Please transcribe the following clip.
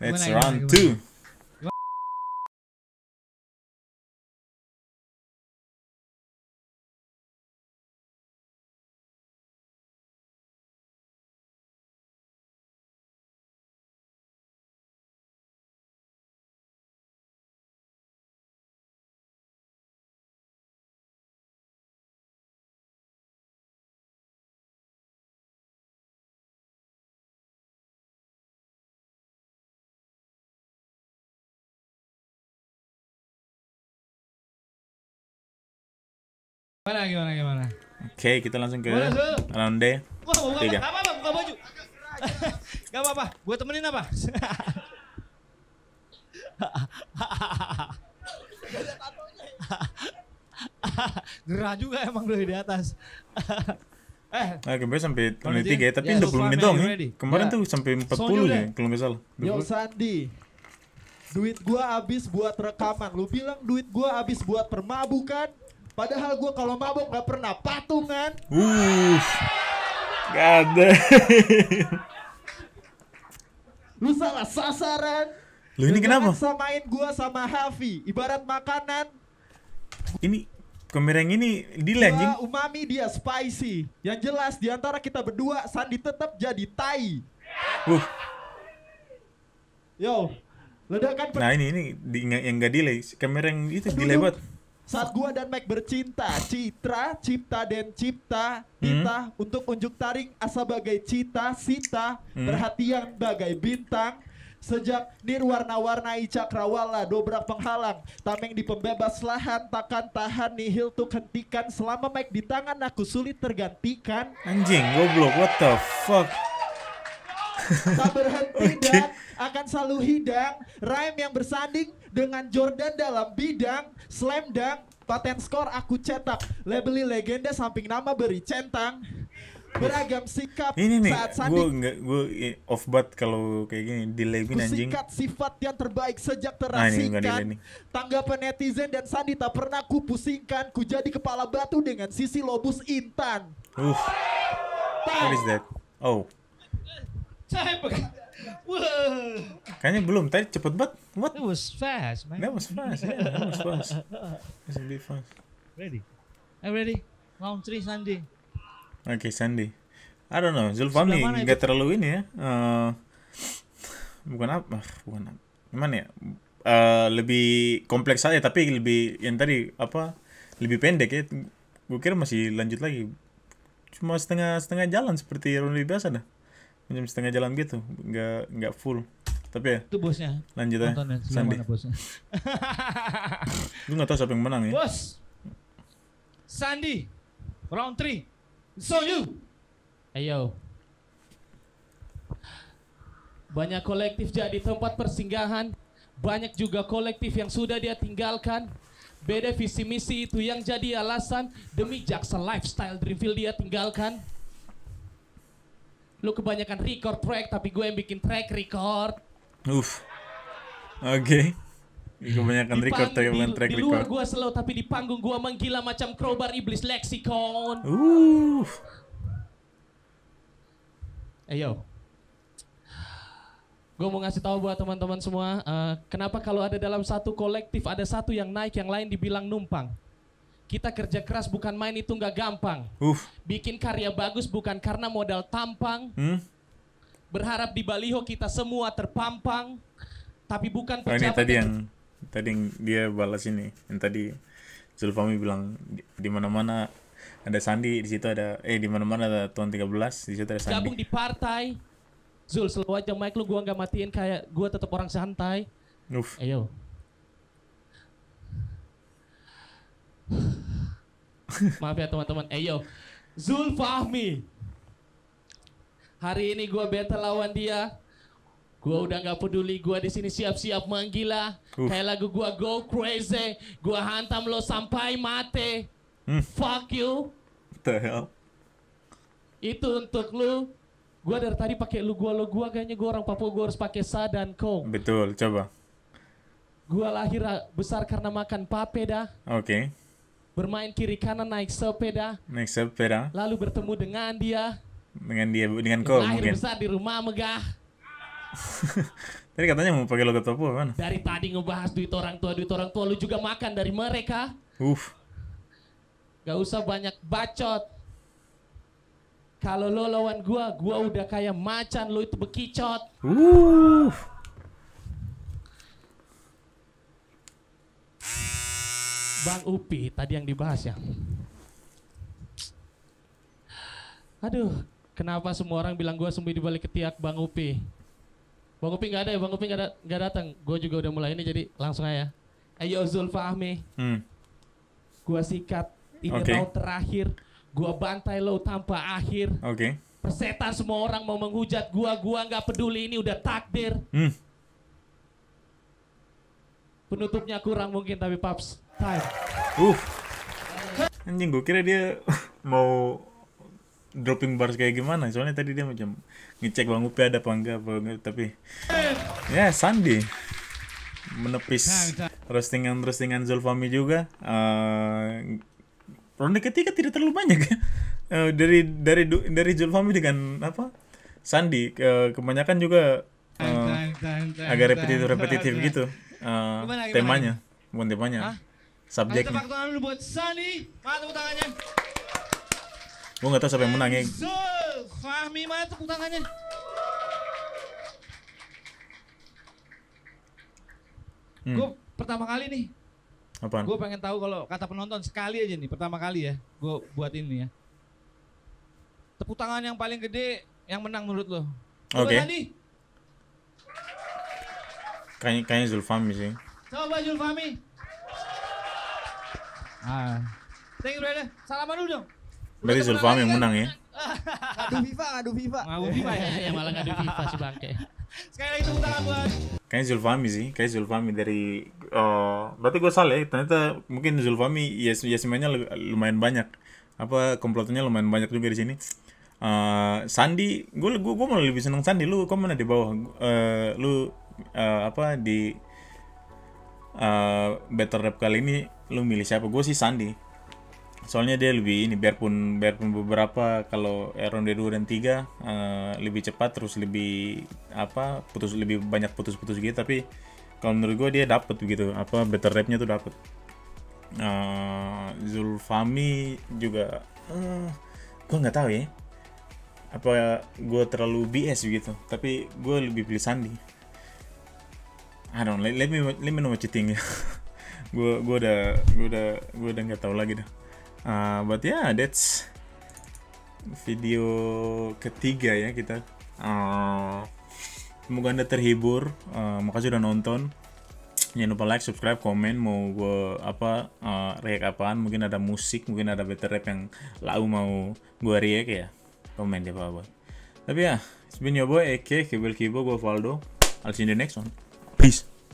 It's round two. Gimana gimana gimana? Oke, kita langsung ke round D. Wah, buka, Apa, apa, buka baju. Gak apa-apa, gue temenin apa? Gerah juga emang lu di atas. eh, nah, kemarin sampai menit tiga ya, tapi udah belum menit dong Kemarin yeah. tuh sampai 40 puluh ya, kalau nggak salah. Yo Sandi, duit gua habis buat rekaman. Lu bilang duit gua habis buat permabukan? Padahal gue kalau mabok gak pernah patungan. Uh, gak ada. Lu salah sasaran. Lu ini kenapa? Samain gue sama Hafi, ibarat makanan. Ini Kemereng ini di anjing. umami dia spicy. Yang jelas diantara kita berdua Sandi tetap jadi tai. Uh. Yo. Ledakan Nah, ini ini di, yang gak delay. Kamera yang itu Aduh, delay banget. Saat gua dan Mike bercinta, Citra, Cipta dan Cipta, Tita hmm. untuk unjuk taring asa bagai cita, sita, hmm. perhatian bagai bintang, Sejak nirwarna-warnai cakrawala dobrak penghalang Tameng di pembebas lahan takkan tahan nihil tuh hentikan Selama mic di tangan aku sulit tergantikan Anjing goblok what the fuck Tak berhenti okay. dan akan selalu hidang Rhyme yang bersanding dengan Jordan dalam bidang Slam dunk, paten skor aku cetak. Labeli legenda samping nama beri centang. Beragam sikap ini nih, saat sandi. Gue gue off bat kalau kayak gini dilemin anjing. Sikat sifat yang terbaik sejak ah, terasingkan. Nah, ini, Tanggapan netizen dan sandi tak pernah ku pusingkan. Ku jadi kepala batu dengan sisi lobus intan. Uff. What is that? Oh. Kayaknya belum. Tadi cepet banget. What? That was fast, man. That was fast. Yeah, that was fast. It's a bit fast. Ready? I'm ready. Round three Sandy. Oke okay, Sandy, I don't know. Zulfami nggak terlalu ini ya. Uh, bukan apa? Ah, bukan apa? Gimana ya? Uh, lebih kompleks aja tapi lebih yang tadi apa lebih pendek ya gue kira masih lanjut lagi cuma setengah setengah jalan seperti ronde biasa dah macam setengah jalan gitu nggak nggak full tapi ya itu bosnya lanjut aja Sandi bosnya gue nggak tahu siapa yang menang ya bos Sandi round 3 so you ayo banyak kolektif jadi tempat persinggahan banyak juga kolektif yang sudah dia tinggalkan beda visi misi itu yang jadi alasan demi jaksa lifestyle Dreamfield dia tinggalkan Lu kebanyakan record track tapi gue yang bikin track record. Uf. Oke. Okay. Kebanyakan record track bukan track di luar record. gue slow tapi di panggung gue menggila macam crowbar iblis lexicon. Uf. Ayo. Eh, gue mau ngasih tahu buat teman-teman semua, uh, kenapa kalau ada dalam satu kolektif ada satu yang naik, yang lain dibilang numpang. Kita kerja keras bukan main itu nggak gampang. Uf. Bikin karya bagus bukan karena modal tampang. Hmm? Berharap di baliho kita semua terpampang. Tapi bukan Oh, ini tadi yang tadi yang dia balas ini. Yang tadi Zulfami bilang di mana-mana ada Sandi, di situ ada eh di mana-mana ada Tuan 13, di situ ada Sandi. Gabung di partai. Zul selalu aja mic lu gua nggak matiin kayak gua tetap orang santai. Uf. Ayo. Maaf ya teman-teman. Eh yo, Zulfahmi. Hari ini gue battle lawan dia. Gue udah nggak peduli, gue di sini siap-siap menggila. Uh. Kayak lagu gue Go Crazy, gue hantam lo sampai mati. Hmm. Fuck you. What the hell? Itu untuk lu. Gue dari tadi pakai lu Gue lo gue kayaknya gue orang Papua gue harus pakai sa dan kong. Betul, coba. Gue lahir besar karena makan papeda. Oke. Okay bermain kiri kanan naik sepeda naik sepeda lalu bertemu dengan dia dengan dia dengan kau mungkin besar di rumah megah tadi katanya mau pakai logat topo mana dari tadi ngebahas duit orang tua duit orang tua lu juga makan dari mereka uff gak usah banyak bacot kalau lo lawan gua gua udah kayak macan lo itu bekicot uh Bang Upi tadi yang dibahas ya. Aduh, kenapa semua orang bilang gue sembuh di balik ketiak Bang Upi? Bang Upi nggak ada ya, Bang Upi nggak datang. Gue juga udah mulai ini jadi langsung aja. Ayo Zulfa Ahmi. Hmm. Gue sikat ini okay. tahun terakhir. Gue bantai lo tanpa akhir. Oke. Okay. Persetan semua orang mau menghujat gue, gue nggak peduli ini udah takdir. Hmm penutupnya kurang mungkin tapi paps time uh anjing gue kira dia mau dropping bars kayak gimana soalnya tadi dia macam ngecek bang Upi ada apa enggak, apa enggak tapi ya yeah, Sandi menepis nah, roastingan roastingan Zulfami juga uh, eh, ronde ketiga kan tidak terlalu banyak uh, dari dari dari Zulfami dengan apa Sandi uh, kebanyakan juga uh, agak repetitif repetitif gitu Eh, gimana, gimana? temanya, bukan temanya. Hah? Subjeknya. kita tangan dulu buat Sunny, Mana tepuk tangannya? Gue gak tau siapa yang menang ya. Fahmi mana tepuk tangannya? Hmm. Gue pertama kali nih. Apaan? Gue pengen tahu kalau kata penonton sekali aja nih, pertama kali ya. Gue buat ini ya. Tepuk tangan yang paling gede yang menang menurut lo? Oke. Okay. Kayaknya kayaknya Zulfami sih. Coba Zulfami. Ah. Thank you brother. Salaman dulu dong. Berarti Zulfami yang menang ya. ngadu FIFA, ngadu FIFA. Ngadu FIFA ya. ya malah ngadu FIFA si bangke. Sekali lagi tepuk tangan buat Kayaknya Zulfami sih, kayak Zulfami dari uh, berarti gue salah ya, ternyata mungkin Zulfami yes mainnya lumayan banyak. Apa komplotannya lumayan banyak juga di sini. Uh, Sandi, gue gue gue malah lebih seneng Sandi. Lu kok mana di bawah? Uh, lu uh, apa di uh, battle rap kali ini lu milih siapa gue sih Sandi soalnya dia lebih ini biarpun biarpun beberapa kalau ronde 2 dan tiga uh, lebih cepat terus lebih apa putus lebih banyak putus-putus gitu tapi kalau menurut gue dia dapet begitu apa better rapnya tuh dapet uh, Zulfami juga uh, gue nggak tahu ya apa gue terlalu BS begitu tapi gue lebih pilih Sandi I don't let, let me let me know what you think ya. gue gue udah gue udah gue udah nggak tahu lagi dah. Uh, but yeah, that's video ketiga ya kita. Uh, semoga anda terhibur. Uh, makasih udah nonton. Jangan lupa like, subscribe, komen. Mau gue apa uh, react apaan? Mungkin ada musik, mungkin ada better rap yang lau mau gue react ya. Komen deh apa-apa. Tapi ya, it's been your boy AK Kibel Kibo, gue Valdo. I'll see you in the next one. Peace.